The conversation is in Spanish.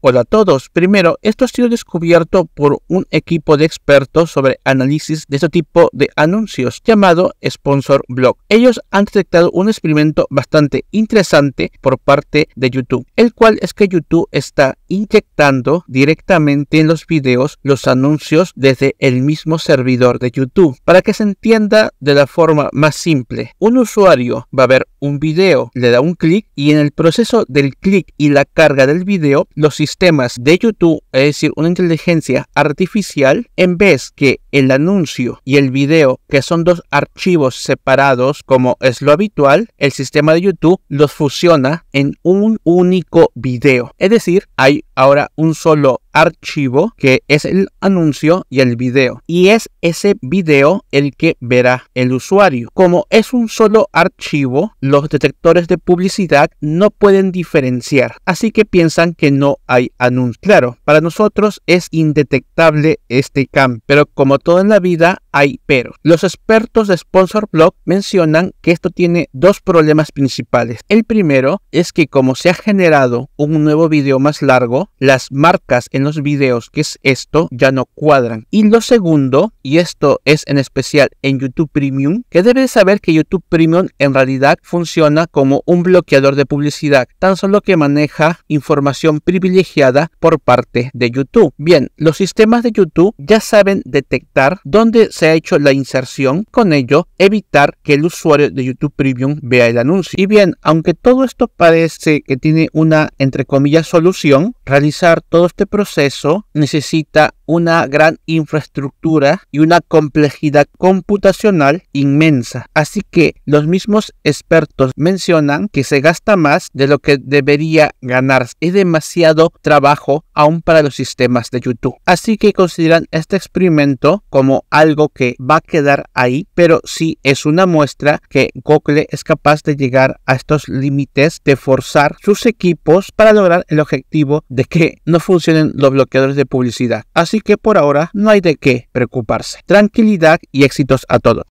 Hola a todos. Primero, esto ha sido descubierto por un equipo de expertos sobre análisis de este tipo de anuncios llamado Sponsor Blog. Ellos han detectado un experimento bastante interesante por parte de YouTube, el cual es que YouTube está inyectando directamente en los videos los anuncios desde el mismo servidor de YouTube. Para que se entienda de la forma más simple, un usuario va a ver un video, le da un clic y en el proceso del clic y la carga del video, los de YouTube, es decir, una inteligencia artificial, en vez que el anuncio y el video, que son dos archivos separados como es lo habitual, el sistema de YouTube los fusiona en un único video. Es decir, hay ahora un solo archivo que es el anuncio y el video. Y es ese video el que verá el usuario. Como es un solo archivo, los detectores de publicidad no pueden diferenciar. Así que piensan que no hay anuncio Claro, para nosotros es indetectable este cambio, pero como todo en la vida hay pero. Los expertos de Sponsor Blog mencionan que esto tiene dos problemas principales. El primero es que como se ha generado un nuevo vídeo más largo, las marcas en los videos, que es esto, ya no cuadran. Y lo segundo, y esto es en especial en YouTube Premium, que debes saber que YouTube Premium en realidad funciona como un bloqueador de publicidad, tan solo que maneja información privilegiada por parte de YouTube. Bien, los sistemas de YouTube ya saben detectar dónde se ha hecho la inserción, con ello evitar que el usuario de YouTube Premium vea el anuncio. Y bien, aunque todo esto parece que tiene una, entre comillas, solución, realizar todo este proceso necesita una gran infraestructura y una complejidad computacional inmensa. Así que los mismos expertos mencionan que se gasta más de lo que debería ganarse. Es demasiado trabajo aún para los sistemas de YouTube. Así que consideran este experimento como algo que va a quedar ahí, pero sí es una muestra que Google es capaz de llegar a estos límites de forzar sus equipos para lograr el objetivo de que no funcionen los bloqueadores de publicidad. Así que por ahora no hay de qué preocuparse. Tranquilidad y éxitos a todos.